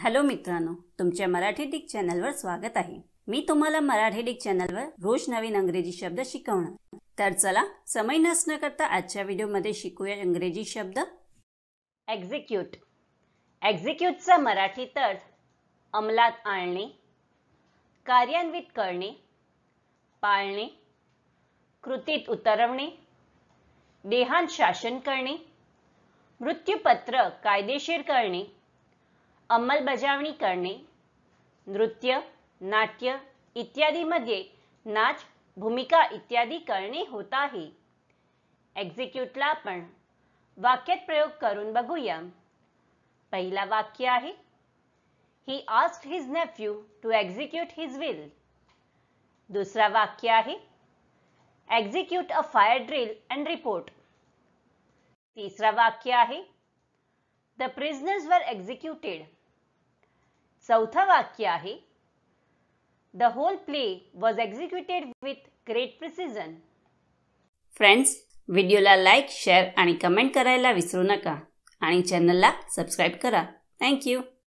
hello मित्रांनो तुमच्या Marathi Dick चॅनलवर स्वागत आहे मी तुम्हाला मराठी डिक चॅनलवर रोज नवीन अंग्रेजी शब्द शिकवणार तर चला समय नसणं करता आजच्या व्हिडिओमध्ये शिकूया इंग्रजी शब्द एक्झिक्यूट एक्झिक्यूटचा मराठी अर्थ अंमलात आणणे कार्यान्वित करणे पाळणे कृतीत उतरवणे देहांत शासन करणे मृत्यूपत्र कायदेशीर करणे अंमलबजावणी करणे नृत्य नाट्य इत्यादीमध्ये नाच भूमिका इत्यादी करणे होत आहे एक्झिक्यूटला आपण वाक्यात प्रयोग करून बघूया पहिला वाक्य आहे ही ask his nephew to execute his will दुसरा वाक्य आहे execute a fire drill and report तिसरा वाक्य आहे द प्रिझनर्स वर एक्झिक्युटेड चौथं वाक्य आहे the whole play was executed with great precision friends व्हिडिओला लाईक शेअर आणि कमेंट करायला विसरू नका आणि चॅनलला सबस्क्राईब करा थँक्यू